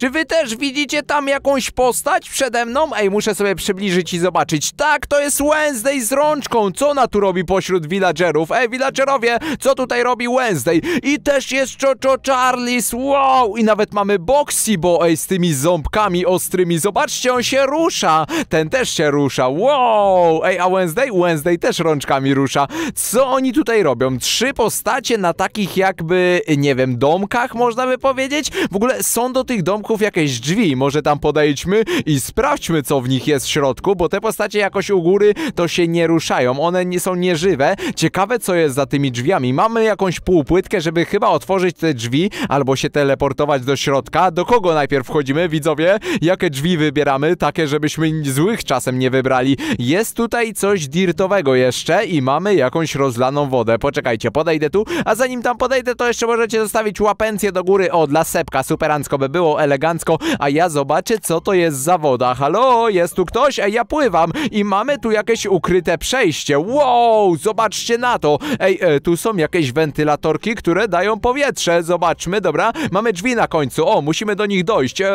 Czy wy też widzicie tam jakąś postać przede mną? Ej, muszę sobie przybliżyć i zobaczyć. Tak, to jest Wednesday z rączką. Co ona tu robi pośród villagerów? Ej, villagerowie, co tutaj robi Wednesday? I też jest Cho Cho Charlies, wow! I nawet mamy Boxy, bo ej, z tymi ząbkami ostrymi. Zobaczcie, on się rusza. Ten też się rusza, wow! Ej, a Wednesday? Wednesday też rączkami rusza. Co oni tutaj robią? Trzy postacie na takich jakby, nie wiem, domkach można by powiedzieć? W ogóle są do tych domków jakieś drzwi, może tam podejdźmy i sprawdźmy co w nich jest w środku, bo te postacie jakoś u góry to się nie ruszają, one nie są nieżywe, ciekawe co jest za tymi drzwiami, mamy jakąś półpłytkę, żeby chyba otworzyć te drzwi, albo się teleportować do środka, do kogo najpierw wchodzimy widzowie, jakie drzwi wybieramy, takie żebyśmy złych czasem nie wybrali, jest tutaj coś dirtowego jeszcze i mamy jakąś rozlaną wodę, poczekajcie, podejdę tu, a zanim tam podejdę to jeszcze możecie zostawić łapencję do góry, o dla Sepka, superancko by było, ele elegancko, a ja zobaczę, co to jest za woda. Halo, jest tu ktoś? Ej, ja pływam i mamy tu jakieś ukryte przejście. Wow, zobaczcie na to. Ej, e, tu są jakieś wentylatorki, które dają powietrze. Zobaczmy, dobra, mamy drzwi na końcu. O, musimy do nich dojść. E,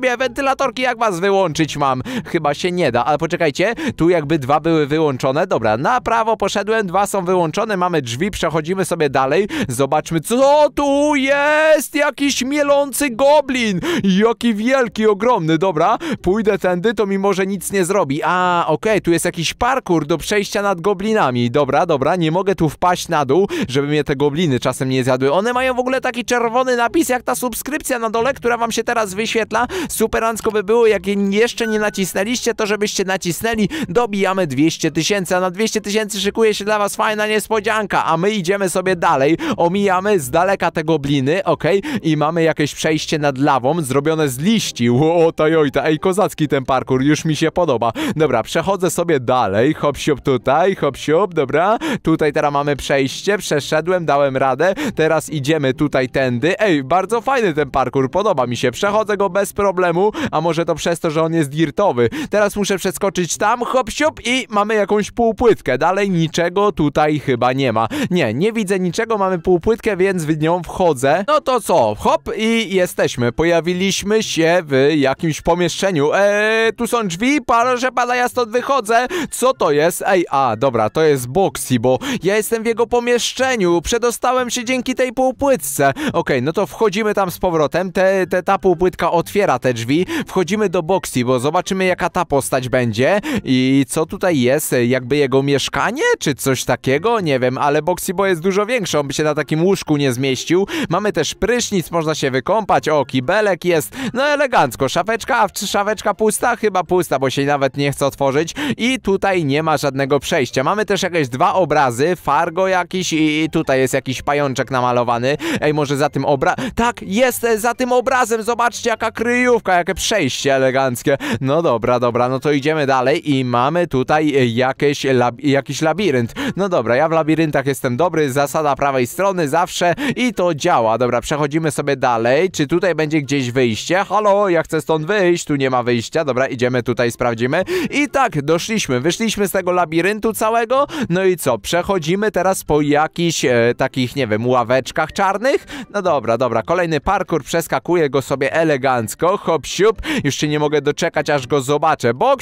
mnie, wentylatorki, jak was wyłączyć mam? Chyba się nie da, ale poczekajcie, tu jakby dwa były wyłączone. Dobra, na prawo poszedłem, dwa są wyłączone, mamy drzwi, przechodzimy sobie dalej. Zobaczmy, co tu jest! Jakiś mielący goblin! Jaki wielki, ogromny, dobra. Pójdę tędy, to mi może nic nie zrobi. A, okej, okay, tu jest jakiś parkour do przejścia nad goblinami. Dobra, dobra, nie mogę tu wpaść na dół, żeby mnie te gobliny czasem nie zjadły. One mają w ogóle taki czerwony napis, jak ta subskrypcja na dole, która wam się teraz wyświetla. Superancko by było, jak jeszcze nie nacisnęliście, to żebyście nacisnęli. Dobijamy 200 tysięcy, a na 200 tysięcy szykuje się dla was fajna niespodzianka, a my idziemy sobie dalej. Omijamy z daleka te gobliny, okej, okay? i mamy jakieś przejście nad lawą zrobione z liści. Ło, to jojta. Ej, kozacki ten parkour, już mi się podoba. Dobra, przechodzę sobie dalej. Hop, siup tutaj, hop, siup, dobra. Tutaj teraz mamy przejście, przeszedłem, dałem radę. Teraz idziemy tutaj tędy. Ej, bardzo fajny ten parkour, podoba mi się. Przechodzę go bez problemu, a może to przez to, że on jest dirtowy. Teraz muszę przeskoczyć tam, hop, siup i mamy jakąś półpłytkę. Dalej niczego tutaj chyba nie ma. Nie, nie widzę niczego, mamy półpłytkę, więc w nią wchodzę. No to co, hop i jesteśmy. pojawiamy Pojawiliśmy się w jakimś pomieszczeniu. Eee, tu są drzwi, proszę pana, ja stąd wychodzę. Co to jest? Ej, a, dobra, to jest Boxy, bo ja jestem w jego pomieszczeniu. Przedostałem się dzięki tej półpłytce. Okej, okay, no to wchodzimy tam z powrotem. Te, te, ta półpłytka otwiera te drzwi. Wchodzimy do Boxy, bo zobaczymy jaka ta postać będzie i co tutaj jest, jakby jego mieszkanie, czy coś takiego, nie wiem, ale Boxy Bo jest dużo większy, on by się na takim łóżku nie zmieścił. Mamy też prysznic, można się wykąpać, o, kibelek, jest. No elegancko, szafeczka, a czy szafeczka pusta? Chyba pusta, bo się nawet nie chce otworzyć i tutaj nie ma żadnego przejścia. Mamy też jakieś dwa obrazy, Fargo jakiś i, i tutaj jest jakiś pajączek namalowany. Ej, może za tym obra... Tak, jest e, za tym obrazem, zobaczcie jaka kryjówka, jakie przejście eleganckie. No dobra, dobra, no to idziemy dalej i mamy tutaj e, jakieś lab jakiś labirynt. No dobra, ja w labiryntach jestem dobry, zasada prawej strony zawsze i to działa. Dobra, przechodzimy sobie dalej. Czy tutaj będzie gdzieś wyjście? Halo, ja chcę stąd wyjść, tu nie ma wyjścia. Dobra, idziemy tutaj, sprawdzimy. I tak, doszliśmy, wyszliśmy z tego labiryntu całego. No i co, przechodzimy teraz po jakichś e, takich, nie wiem, ławeczkach czarnych? No dobra, dobra, kolejny parkour, przeskakuję go sobie elegancko, hop siup. Już się nie mogę doczekać, aż go zobaczę. bo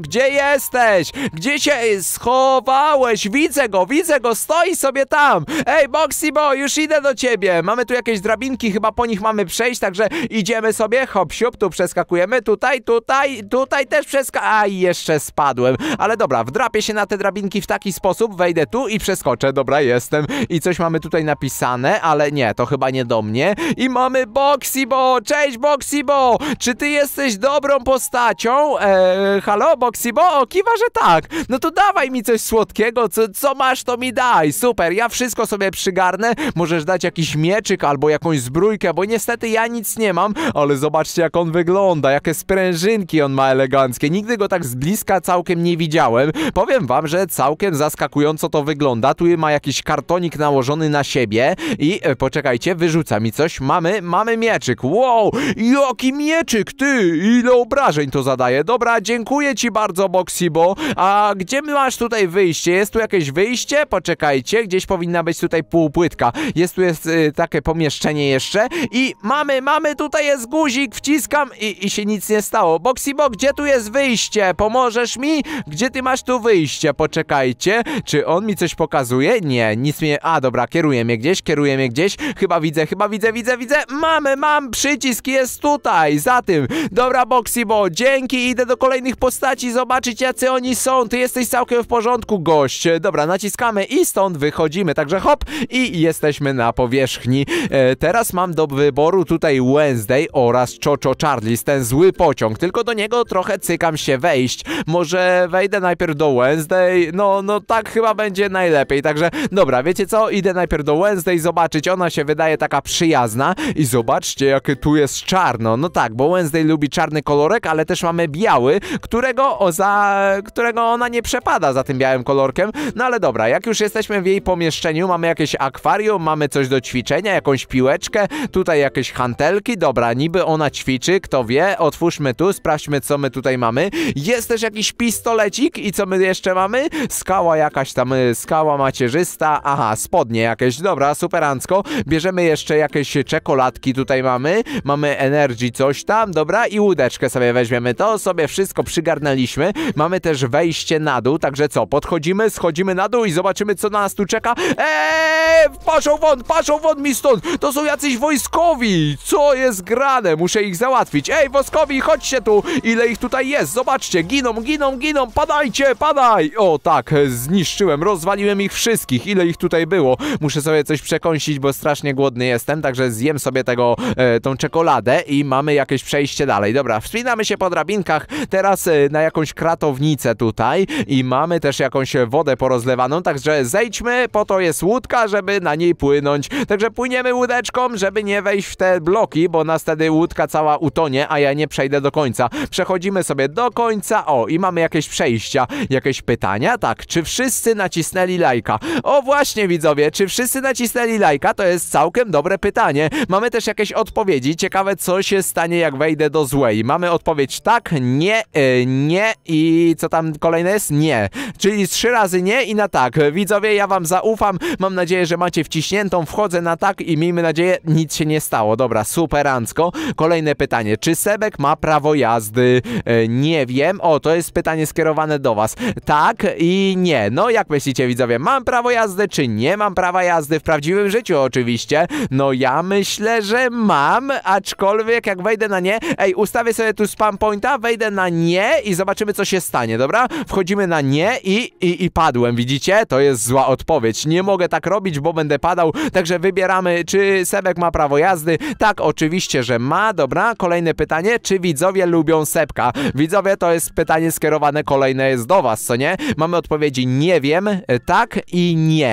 gdzie jesteś? Gdzie się schowałeś? Widzę go, widzę go, stoi sobie tam. Ej, bo już idę do ciebie. Mamy tu jakieś drabinki, chyba po nich mamy przejść, także Idziemy sobie, hop, siup, tu przeskakujemy, tutaj, tutaj, tutaj też przeska... A, jeszcze spadłem. Ale dobra, wdrapię się na te drabinki w taki sposób, wejdę tu i przeskoczę. Dobra, jestem. I coś mamy tutaj napisane, ale nie, to chyba nie do mnie. I mamy Boxibo! Cześć, Boxibo! Czy ty jesteś dobrą postacią? Eee, halo, Boxibo? O, kiwa, że tak. No to dawaj mi coś słodkiego, co, co masz, to mi daj. Super, ja wszystko sobie przygarnę. Możesz dać jakiś mieczyk albo jakąś zbrójkę, bo niestety ja nic nie nie mam, ale zobaczcie jak on wygląda, jakie sprężynki on ma eleganckie. Nigdy go tak z bliska całkiem nie widziałem. Powiem wam, że całkiem zaskakująco to wygląda. Tu ma jakiś kartonik nałożony na siebie i e, poczekajcie, wyrzuca mi coś. Mamy, mamy mieczyk. Wow, jaki mieczyk, ty! Ile obrażeń to zadaje. Dobra, dziękuję ci bardzo, Boxibo. A gdzie masz tutaj wyjście? Jest tu jakieś wyjście? Poczekajcie, gdzieś powinna być tutaj półpłytka. Jest tu jest y, takie pomieszczenie jeszcze i mamy, mamy tutaj jest guzik, wciskam i, i się nic nie stało. Boxibo, gdzie tu jest wyjście? Pomożesz mi? Gdzie ty masz tu wyjście? Poczekajcie, czy on mi coś pokazuje? Nie, nic mnie... A, dobra, kieruje mnie gdzieś, kieruje mnie gdzieś. Chyba widzę, chyba widzę, widzę, widzę. Mamy, mam, przycisk jest tutaj, za tym. Dobra, Boxibo, dzięki, idę do kolejnych postaci zobaczyć, jacy oni są. Ty jesteś całkiem w porządku, gość. Dobra, naciskamy i stąd wychodzimy. Także hop i jesteśmy na powierzchni. E, teraz mam do wyboru tutaj Wen Wednesday oraz Chocho Charlies, ten zły pociąg, tylko do niego trochę cykam się wejść. Może wejdę najpierw do Wednesday? No, no tak chyba będzie najlepiej, także dobra, wiecie co? Idę najpierw do Wednesday zobaczyć, ona się wydaje taka przyjazna i zobaczcie, jakie tu jest czarno. No tak, bo Wednesday lubi czarny kolorek, ale też mamy biały, którego, o, za, którego ona nie przepada za tym białym kolorkiem. No ale dobra, jak już jesteśmy w jej pomieszczeniu, mamy jakieś akwarium, mamy coś do ćwiczenia, jakąś piłeczkę, tutaj jakieś hantelki, dobra, niby ona ćwiczy, kto wie, otwórzmy tu, sprawdźmy co my tutaj mamy. Jest też jakiś pistolecik i co my jeszcze mamy? Skała jakaś tam, y, skała macierzysta, aha, spodnie jakieś, dobra, superancko. Bierzemy jeszcze jakieś czekoladki tutaj mamy, mamy energy coś tam, dobra, i łódeczkę sobie weźmiemy, to sobie wszystko przygarnęliśmy. Mamy też wejście na dół, także co, podchodzimy, schodzimy na dół i zobaczymy co na nas tu czeka. Eee, paszą wąt, paszą wąt mi stąd, to są jacyś wojskowi, co jest? zgrane Muszę ich załatwić. Ej, woskowi, chodźcie tu! Ile ich tutaj jest? Zobaczcie, giną, giną, giną! Padajcie, padaj! O, tak, zniszczyłem, rozwaliłem ich wszystkich. Ile ich tutaj było? Muszę sobie coś przekąsić, bo strasznie głodny jestem, także zjem sobie tego, e, tą czekoladę i mamy jakieś przejście dalej. Dobra, wspinamy się po drabinkach, teraz e, na jakąś kratownicę tutaj i mamy też jakąś wodę porozlewaną, także zejdźmy, po to jest łódka, żeby na niej płynąć. Także płyniemy łódeczką, żeby nie wejść w te bloki, bo nas wtedy łódka cała utonie, a ja nie przejdę do końca. Przechodzimy sobie do końca, o i mamy jakieś przejścia, jakieś pytania, tak, czy wszyscy nacisnęli lajka? O właśnie widzowie, czy wszyscy nacisnęli lajka? To jest całkiem dobre pytanie. Mamy też jakieś odpowiedzi, ciekawe co się stanie jak wejdę do złej. Mamy odpowiedź tak, nie, yy, nie i co tam kolejne jest? Nie. Czyli trzy razy nie i na tak. Widzowie, ja wam zaufam, mam nadzieję, że macie wciśniętą, wchodzę na tak i miejmy nadzieję nic się nie stało. Dobra, super elegancko. Kolejne pytanie, czy Sebek ma prawo jazdy? E, nie wiem. O, to jest pytanie skierowane do was. Tak i nie. No jak myślicie widzowie, mam prawo jazdy czy nie mam prawa jazdy? W prawdziwym życiu oczywiście. No ja myślę, że mam, aczkolwiek jak wejdę na nie, ej, ustawię sobie tu spam pointa, wejdę na nie i zobaczymy co się stanie, dobra? Wchodzimy na nie i, i, i padłem, widzicie? To jest zła odpowiedź. Nie mogę tak robić, bo będę padał, także wybieramy, czy Sebek ma prawo jazdy. Tak, oczywiście oczywiście, że ma. Dobra, kolejne pytanie. Czy widzowie lubią Sepka? Widzowie, to jest pytanie skierowane kolejne jest do was, co nie? Mamy odpowiedzi nie wiem, e, tak i nie.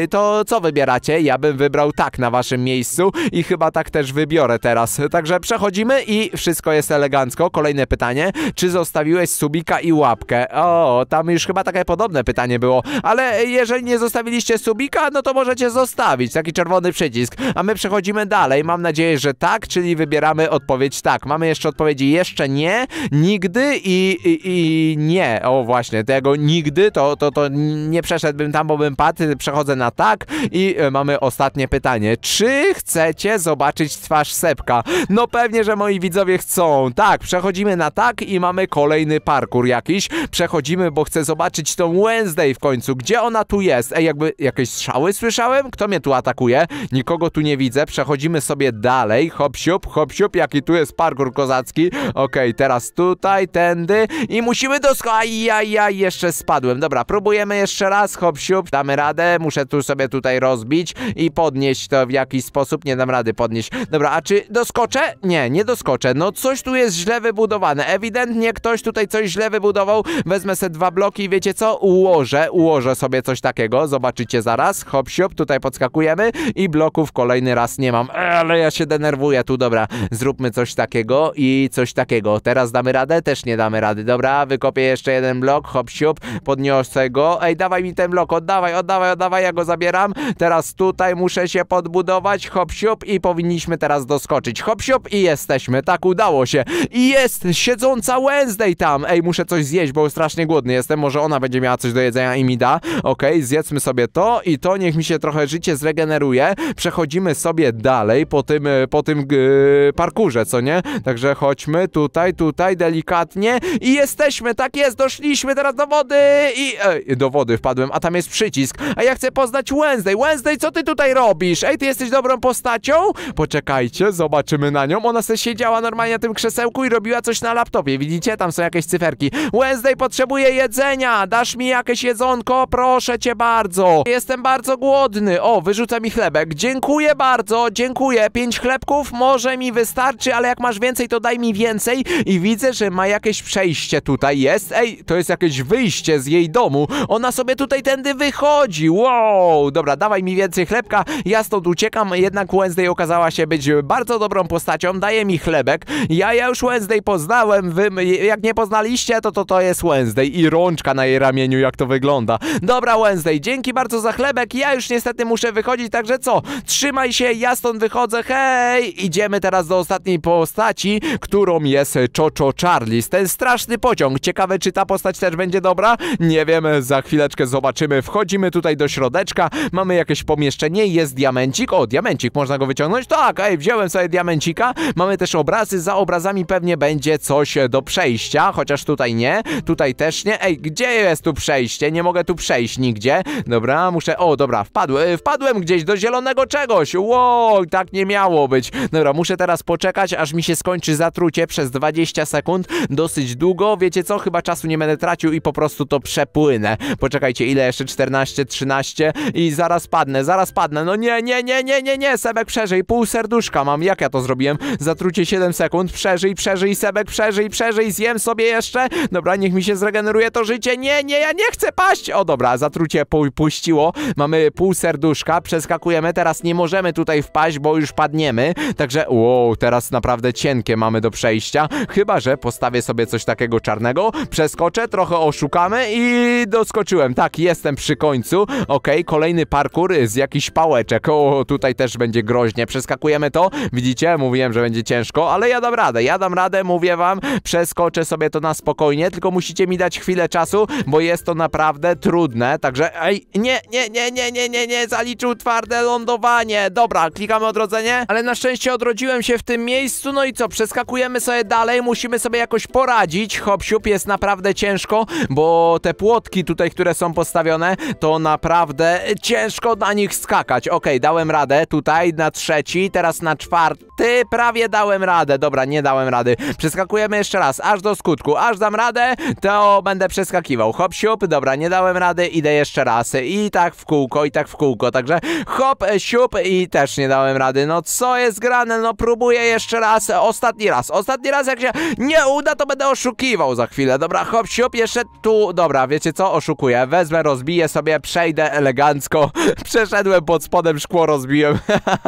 E, to co wybieracie? Ja bym wybrał tak na waszym miejscu i chyba tak też wybiorę teraz. Także przechodzimy i wszystko jest elegancko. Kolejne pytanie. Czy zostawiłeś subika i łapkę? O, tam już chyba takie podobne pytanie było. Ale jeżeli nie zostawiliście subika, no to możecie zostawić. Taki czerwony przycisk. A my przechodzimy dalej. Mam nadzieję, że tak tak, czyli wybieramy odpowiedź tak. Mamy jeszcze odpowiedzi jeszcze nie, nigdy i, i, i nie. O właśnie, tego nigdy to, to, to nie przeszedłbym tam, bo bym padł. Przechodzę na tak i e, mamy ostatnie pytanie. Czy chcecie zobaczyć twarz Sepka? No pewnie, że moi widzowie chcą. Tak, przechodzimy na tak i mamy kolejny parkour jakiś. Przechodzimy, bo chcę zobaczyć tą Wednesday w końcu. Gdzie ona tu jest? Ej, jakby jakieś strzały słyszałem? Kto mnie tu atakuje? Nikogo tu nie widzę. Przechodzimy sobie dalej. Hop, hop-siup, hop-siup, jaki tu jest parkour kozacki. Okej, okay, teraz tutaj, tędy i musimy dosko... Ajajaj, jeszcze spadłem. Dobra, próbujemy jeszcze raz, hop-siup, damy radę, muszę tu sobie tutaj rozbić i podnieść to w jakiś sposób, nie dam rady podnieść. Dobra, a czy doskoczę? Nie, nie doskoczę, no coś tu jest źle wybudowane, ewidentnie ktoś tutaj coś źle wybudował, wezmę sobie dwa bloki i wiecie co? Ułożę, ułożę sobie coś takiego, zobaczycie zaraz, hop-siup, tutaj podskakujemy i bloków kolejny raz nie mam, e, ale ja się denerwuję. Tu dobra, zróbmy coś takiego i coś takiego. Teraz damy radę? Też nie damy rady. Dobra, wykopię jeszcze jeden blok, hop siup, podniosę go. Ej, dawaj mi ten blok, oddawaj, oddawaj, oddawaj, ja go zabieram. Teraz tutaj muszę się podbudować, hop siup i powinniśmy teraz doskoczyć. Hop siup i jesteśmy, tak udało się. I jest siedząca Wednesday tam. Ej, muszę coś zjeść, bo strasznie głodny jestem, może ona będzie miała coś do jedzenia i mi da. Okej, okay, zjedzmy sobie to i to, niech mi się trochę życie zregeneruje. Przechodzimy sobie dalej po tym, po tym Y, parkurze, co nie? Także chodźmy tutaj, tutaj, delikatnie i jesteśmy, tak jest, doszliśmy teraz do wody i... E, do wody wpadłem, a tam jest przycisk, a ja chcę poznać Wednesday. Wednesday, co ty tutaj robisz? Ej, ty jesteś dobrą postacią? Poczekajcie, zobaczymy na nią. Ona sobie siedziała normalnie na tym krzesełku i robiła coś na laptopie, widzicie? Tam są jakieś cyferki. Wednesday potrzebuje jedzenia, dasz mi jakieś jedzonko? Proszę cię bardzo. Jestem bardzo głodny. O, wyrzuca mi chlebek. Dziękuję bardzo, dziękuję. Pięć chlebków, może mi wystarczy, ale jak masz więcej, to daj mi więcej. I widzę, że ma jakieś przejście tutaj jest. Ej, to jest jakieś wyjście z jej domu. Ona sobie tutaj tędy wychodzi. Wow, dobra, dawaj mi więcej chlebka. Ja stąd uciekam, jednak Wednesday okazała się być bardzo dobrą postacią. Daje mi chlebek. Ja, ja już Wednesday poznałem. Wy, jak nie poznaliście, to, to to jest Wednesday. I rączka na jej ramieniu, jak to wygląda. Dobra, Wednesday, dzięki bardzo za chlebek. Ja już niestety muszę wychodzić, także co? Trzymaj się, ja stąd wychodzę. Hej! I idziemy teraz do ostatniej postaci, którą jest Chocho Charlie. Ten straszny pociąg. Ciekawe, czy ta postać też będzie dobra? Nie wiem, za chwileczkę zobaczymy. Wchodzimy tutaj do środeczka, mamy jakieś pomieszczenie, jest diamencik. O, diamencik, można go wyciągnąć? Tak, ej, wziąłem sobie diamencika. Mamy też obrazy, za obrazami pewnie będzie coś do przejścia, chociaż tutaj nie, tutaj też nie. Ej, gdzie jest tu przejście? Nie mogę tu przejść nigdzie. Dobra, muszę... O, dobra, wpadłem, wpadłem gdzieś do zielonego czegoś. Wow, tak nie miało być. No partnera. Muszę teraz poczekać, aż mi się skończy zatrucie przez 20 sekund. Dosyć długo. Wiecie co? Chyba czasu nie będę tracił i po prostu to przepłynę. Poczekajcie, ile jeszcze? 14, 13 i zaraz padnę, zaraz padnę. No nie, nie, nie, nie, nie, nie. Sebek przeżyj. Pół serduszka mam. Jak ja to zrobiłem? Zatrucie 7 sekund. Przeżyj, przeżyj, Sebek, przeżyj, przeżyj. Zjem sobie jeszcze. Dobra, niech mi się zregeneruje to życie. Nie, nie, ja nie chcę paść. O dobra, zatrucie pu puściło. Mamy pół serduszka. Przeskakujemy. Teraz nie możemy tutaj wpaść, bo już padniemy. Tak Także, wow, teraz naprawdę cienkie mamy do przejścia. Chyba, że postawię sobie coś takiego czarnego, przeskoczę, trochę oszukamy i doskoczyłem. Tak, jestem przy końcu. Ok, kolejny parkour z jakiś pałeczek. O, tutaj też będzie groźnie. Przeskakujemy to. Widzicie? Mówiłem, że będzie ciężko, ale ja dam radę. Ja dam radę, mówię wam. Przeskoczę sobie to na spokojnie, tylko musicie mi dać chwilę czasu, bo jest to naprawdę trudne. Także, ej, nie, nie, nie, nie, nie, nie, nie, zaliczył twarde lądowanie. Dobra, klikamy odrodzenie, ale na szczęście odrodziłem się w tym miejscu, no i co, przeskakujemy sobie dalej, musimy sobie jakoś poradzić. Hopsiup jest naprawdę ciężko, bo te płotki tutaj, które są postawione, to naprawdę ciężko na nich skakać. Okej, okay, dałem radę tutaj na trzeci, teraz na czwarty, prawie dałem radę. Dobra, nie dałem rady. Przeskakujemy jeszcze raz, aż do skutku, aż dam radę, to będę przeskakiwał. Hopsiup, dobra, nie dałem rady, idę jeszcze raz. I tak w kółko, i tak w kółko, także hop, siup i też nie dałem rady. No co jest gra? no próbuję jeszcze raz, ostatni raz, ostatni raz, jak się nie uda, to będę oszukiwał za chwilę, dobra, hop, siup, jeszcze tu, dobra, wiecie co, oszukuję, wezmę, rozbiję sobie, przejdę elegancko, przeszedłem pod spodem, szkło rozbiłem,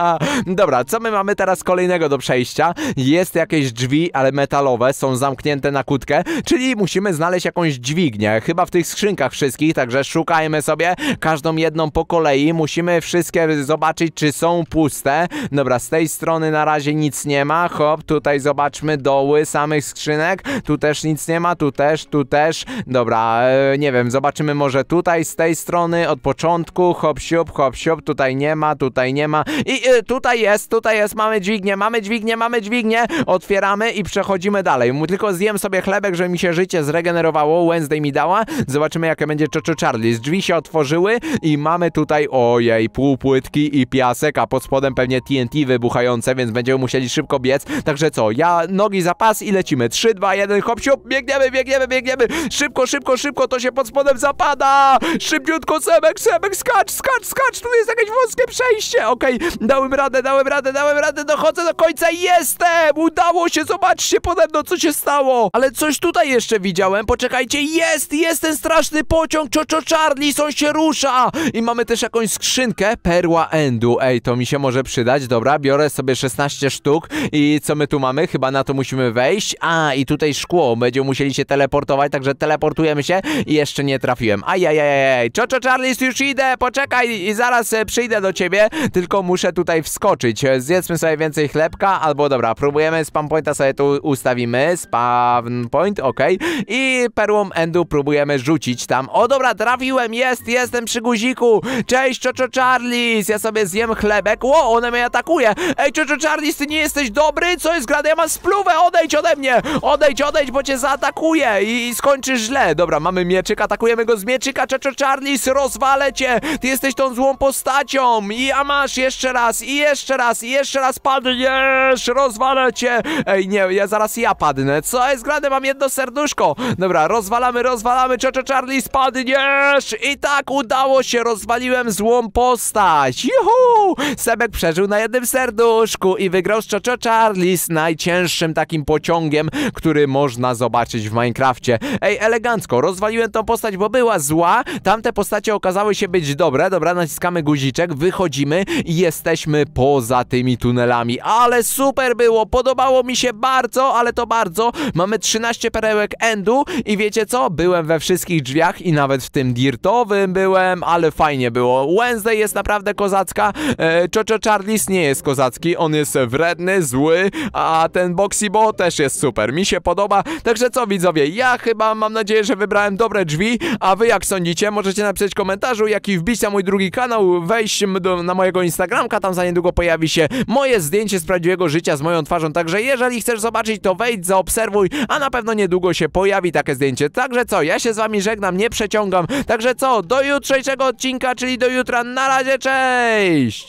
dobra, co my mamy teraz kolejnego do przejścia? Jest jakieś drzwi, ale metalowe, są zamknięte na kutkę, czyli musimy znaleźć jakąś dźwignię, chyba w tych skrzynkach wszystkich, także szukajmy sobie każdą jedną po kolei, musimy wszystkie zobaczyć, czy są puste, dobra, z tej strony strony na razie nic nie ma, hop, tutaj zobaczmy doły samych skrzynek, tu też nic nie ma, tu też, tu też, dobra, e, nie wiem, zobaczymy może tutaj z tej strony od początku, hop, siup, hop, siup, tutaj nie ma, tutaj nie ma i e, tutaj jest, tutaj jest, mamy dźwignię, mamy dźwignię, mamy dźwignię, otwieramy i przechodzimy dalej, tylko zjem sobie chlebek, że mi się życie zregenerowało, Wednesday mi dała, zobaczymy jakie będzie Czo Charlie, drzwi się otworzyły i mamy tutaj, ojej, pół płytki i piasek, a pod spodem pewnie TNT wybuchające ręce, więc będziemy musieli szybko biec. Także co, ja nogi za pas i lecimy. 3, 2, 1, hop, siup, biegniemy, biegniemy, biegniemy. Szybko, szybko, szybko, to się pod spodem zapada. Szybciutko, semek, semek. skacz, skacz, skacz, tu jest jakieś wąskie przejście. Okej, okay. dałem radę, dałem radę, dałem radę, dochodzę do końca i jestem. Udało się, zobaczcie pode mną, co się stało. Ale coś tutaj jeszcze widziałem, poczekajcie, jest, jest ten straszny pociąg, Czo Czo Charlie, Są się rusza. I mamy też jakąś skrzynkę, perła endu. Ej, to mi się może przydać, dobra, biorę sobie 16 sztuk i co my tu mamy? Chyba na to musimy wejść. A, i tutaj szkło. Będziemy musieli się teleportować, także teleportujemy się i jeszcze nie trafiłem. Ajajajaj. Czo, czo, Charlie już idę, poczekaj i zaraz e, przyjdę do ciebie, tylko muszę tutaj wskoczyć. E, zjedzmy sobie więcej chlebka, albo dobra, próbujemy spam pointa sobie tu ustawimy. Spam point, ok. I perłą endu próbujemy rzucić tam. O, dobra, trafiłem, jest, jestem przy guziku. Cześć, czo, czo, Charlie ja sobie zjem chlebek. Ło, one mnie atakuje. Ej, czo, że Charlie, ty nie jesteś dobry? Co jest grane? Ja mam spluwę, odejdź ode mnie! Odejdź, odejdź, bo cię zaatakuję i, i skończysz źle. Dobra, mamy mieczyk, atakujemy go z mieczyka, Czecho Charlie, rozwalę cię! Ty jesteś tą złą postacią! I ja masz jeszcze raz, i jeszcze raz, i jeszcze raz padniesz! Rozwalę cię! Ej, nie, ja zaraz ja padnę. Co jest grane? Mam jedno serduszko. Dobra, rozwalamy, rozwalamy, Czecho Charlie, padniesz! I tak udało się, rozwaliłem złą postać. Juhu! Sebek przeżył na jednym serduszku i wygrał z Charlie Charlies najcięższym takim pociągiem, który można zobaczyć w Minecrafcie. Ej, elegancko, rozwaliłem tą postać, bo była zła, tamte postacie okazały się być dobre, dobra, naciskamy guziczek, wychodzimy i jesteśmy poza tymi tunelami, ale super było, podobało mi się bardzo, ale to bardzo, mamy 13 perełek endu i wiecie co, byłem we wszystkich drzwiach i nawet w tym dirtowym byłem, ale fajnie było, Wednesday jest naprawdę kozacka, e, Charlie Charlies nie jest kozacki, on on jest wredny, zły, a ten Boxibo też jest super, mi się podoba. Także co widzowie, ja chyba mam nadzieję, że wybrałem dobre drzwi, a wy jak sądzicie, możecie napisać w komentarzu, jak i wbić na mój drugi kanał, wejść do, na mojego Instagramka, tam za niedługo pojawi się moje zdjęcie z prawdziwego życia z moją twarzą, także jeżeli chcesz zobaczyć, to wejdź, zaobserwuj, a na pewno niedługo się pojawi takie zdjęcie. Także co, ja się z wami żegnam, nie przeciągam, także co, do jutrzejszego odcinka, czyli do jutra, na razie, cześć!